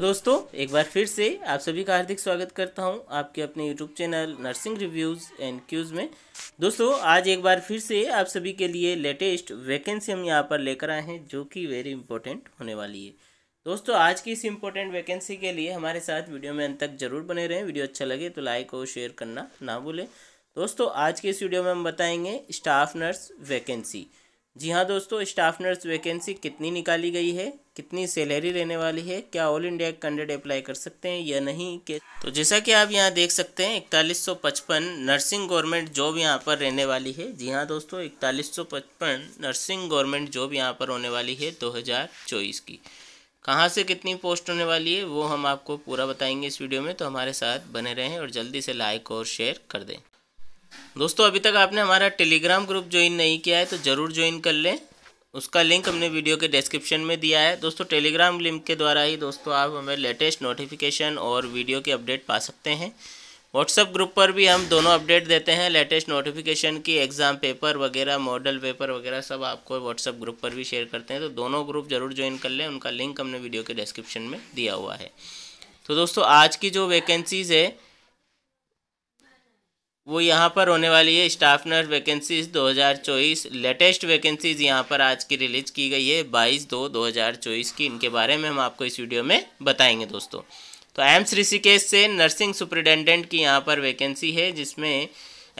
दोस्तों एक बार फिर से आप सभी का हार्दिक स्वागत करता हूं आपके अपने YouTube channel nursing reviews and Qs में दोस्तों आज एक बार फिर से आप सभी के लिए लेटेस्ट वैकेंसी हम यहां पर लेकर आए हैं जो कि वेरी इंपॉर्टेंट होने वाली है दोस्तों आज की इस इंपॉर्टेंट वैकेंसी के लिए हमारे साथ वीडियो में अंत तक जरूर बने रहें वीडियो अच्छा लगे तो लाइक और शेयर करना ना भूलें दोस्तों आज के इस वीडियो में हम बताएंगे स्टाफ नर्स वैकेंसी जी हाँ दोस्तों स्टाफ नर्स वैकेंसी कितनी निकाली गई है कितनी सैलरी रहने वाली है क्या ऑल इंडिया कैंडिडेट अप्लाई कर सकते हैं या नहीं के तो जैसा कि आप यहाँ देख सकते हैं इकतालीस सौ पचपन नर्सिंग गवर्नमेंट जॉब यहाँ पर रहने वाली है जी हाँ दोस्तों इकतालीस सौ पचपन नर्सिंग गवर्नमेंट जॉब यहाँ पर होने वाली है दो की कहाँ से कितनी पोस्ट होने वाली है वो हम आपको पूरा बताएंगे इस वीडियो में तो हमारे साथ बने रहें और जल्दी से लाइक और शेयर कर दें दोस्तों अभी तक आपने हमारा टेलीग्राम ग्रुप ज्वाइन नहीं किया है तो ज़रूर ज्वाइन कर लें उसका लिंक हमने वीडियो के डिस्क्रिप्शन में दिया है दोस्तों टेलीग्राम लिंक के द्वारा ही दोस्तों आप हमें लेटेस्ट नोटिफिकेशन और वीडियो के अपडेट पा सकते हैं व्हाट्सअप ग्रुप पर भी हम दोनों अपडेट देते हैं लेटेस्ट नोटिफिकेशन की एग्ज़ाम पेपर वगैरह मॉडल पेपर वगैरह सब आपको व्हाट्सअप ग्रुप पर भी शेयर करते हैं तो दोनों ग्रुप ज़रूर ज्वाइन कर लें उनका लिंक हमने वीडियो के डिस्क्रिप्शन में दिया हुआ है तो दोस्तों आज की जो वैकेंसीज़ है वो यहाँ पर होने वाली है staff nurse vacancies 2024 latest vacancies यहाँ पर आज की रिलीज की गई है बाईस दो दो की इनके बारे में हम आपको इस वीडियो में बताएंगे दोस्तों तो एम्स ऋषिकेश से नर्सिंग सुप्रिटेंडेंट की यहाँ पर वैकेंसी है जिसमें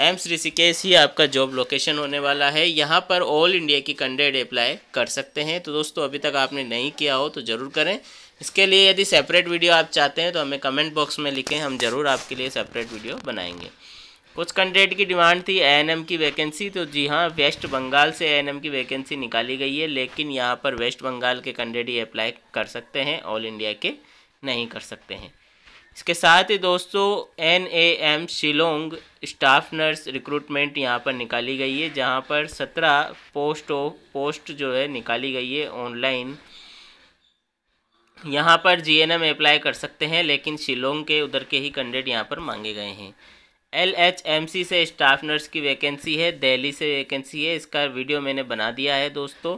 एम्स ऋषिकेश ही आपका जॉब लोकेशन होने वाला है यहाँ पर ऑल इंडिया की कैंडिडेट अप्लाई कर सकते हैं तो दोस्तों अभी तक आपने नहीं किया हो तो ज़रूर करें इसके लिए यदि सेपरेट वीडियो आप चाहते हैं तो हमें कमेंट बॉक्स में लिखें हम ज़रूर आपके लिए सेपरेट वीडियो बनाएंगे कुछ कैंडिडेट की डिमांड थी ए की वैकेंसी तो जी हाँ वेस्ट बंगाल से ए की वैकेंसी निकाली गई है लेकिन यहाँ पर वेस्ट बंगाल के कैंडिडेट ही अप्लाई कर सकते हैं ऑल इंडिया के नहीं कर सकते हैं इसके साथ ही दोस्तों N A M Shillong staff nurse recruitment यहाँ पर निकाली गई है जहाँ पर सत्रह पोस्ट ऑफ पोस्ट जो है निकाली गई है ऑनलाइन यहाँ पर जी अप्लाई कर सकते हैं लेकिन शिलोंग के उधर के ही कैंडिडेट यहाँ पर मांगे गए हैं एल एच एम सी से स्टाफ नर्स की वैकेंसी है दिल्ली से वैकेंसी है इसका वीडियो मैंने बना दिया है दोस्तों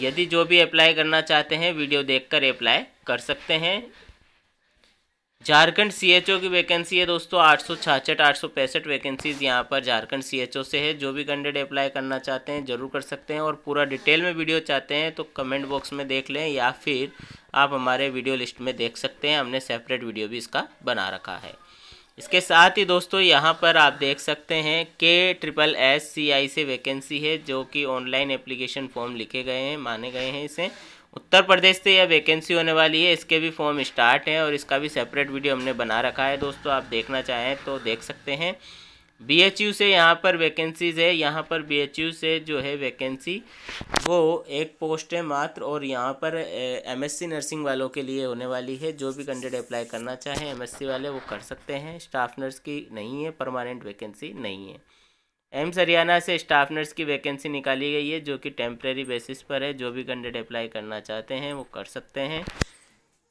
यदि जो भी अप्लाई करना चाहते हैं वीडियो देखकर अप्लाई कर सकते हैं झारखंड सीएचओ की वैकेंसी है दोस्तों आठ सौ छाछठ आठ सौ पैंसठ वैकेंसीज यहाँ पर झारखंड सीएचओ से है जो भी कैंडिडेट अप्लाई करना चाहते हैं ज़रूर कर सकते हैं और पूरा डिटेल में वीडियो चाहते हैं तो कमेंट बॉक्स में देख लें या फिर आप हमारे वीडियो लिस्ट में देख सकते हैं हमने सेपरेट वीडियो भी इसका बना रखा है इसके साथ ही दोस्तों यहाँ पर आप देख सकते हैं के ट्रिपल एस सी आई से वैकेंसी है जो कि ऑनलाइन एप्लीकेशन फॉर्म लिखे गए हैं माने गए हैं इसे उत्तर प्रदेश से यह वैकेंसी होने वाली है इसके भी फॉर्म स्टार्ट हैं और इसका भी सेपरेट वीडियो हमने बना रखा है दोस्तों आप देखना चाहें तो देख सकते हैं बी से यहाँ पर वैकेंसीज है यहाँ पर बी से जो है वैकेंसी वो एक पोस्ट है मात्र और यहाँ पर एमएससी नर्सिंग वालों के लिए होने वाली है जो भी कैंडिडेट अप्लाई करना चाहे एम वाले वो कर सकते हैं स्टाफ नर्स की नहीं है परमानेंट वैकेंसी नहीं है एम्स हरियाणा से स्टाफ नर्स की वैकेंसी निकाली गई है जो कि टेम्प्रेरी बेसिस पर है जो भी कैंडिडेट अप्लाई करना चाहते हैं वो कर सकते हैं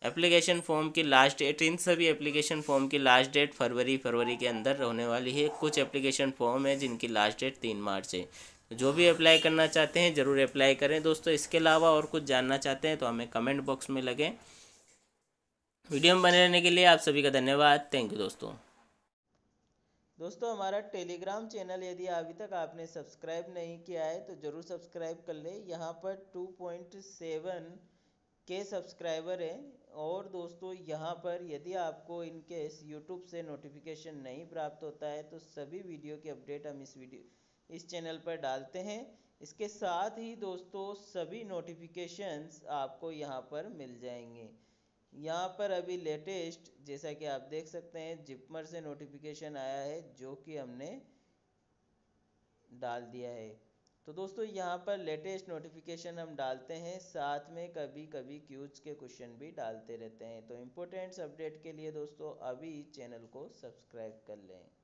एप्लीकेशन फॉर्म की लास्ट डेट इन सभी एप्लीकेशन फॉर्म की लास्ट डेट फरवरी फरवरी के अंदर होने वाली है कुछ एप्लीकेशन फॉर्म है जिनकी लास्ट डेट तीन मार्च है तो जो भी अप्लाई करना चाहते हैं ज़रूर अप्लाई करें दोस्तों इसके अलावा और कुछ जानना चाहते हैं तो हमें कमेंट बॉक्स में लगे वीडियो में बने रहने के लिए आप सभी का धन्यवाद थैंक यू दोस्तों दोस्तों हमारा टेलीग्राम चैनल यदि अभी तक आपने सब्सक्राइब नहीं किया है तो ज़रूर सब्सक्राइब कर ले यहाँ पर टू पॉइंट सेवन के सब्सक्राइबर हैं और दोस्तों यहाँ पर यदि आपको इनके इस यूट्यूब से नोटिफिकेशन नहीं प्राप्त होता है तो सभी वीडियो के अपडेट हम इस वीडियो इस चैनल पर डालते हैं इसके साथ ही दोस्तों सभी नोटिफिकेशंस आपको यहाँ पर मिल जाएंगे यहाँ पर अभी लेटेस्ट जैसा कि आप देख सकते हैं जिपमर से नोटिफिकेशन आया है जो कि हमने डाल दिया है तो दोस्तों यहाँ पर लेटेस्ट नोटिफिकेशन हम डालते हैं साथ में कभी कभी क्यूज के क्वेश्चन भी डालते रहते हैं तो इम्पोर्टेंट्स अपडेट के लिए दोस्तों अभी चैनल को सब्सक्राइब कर लें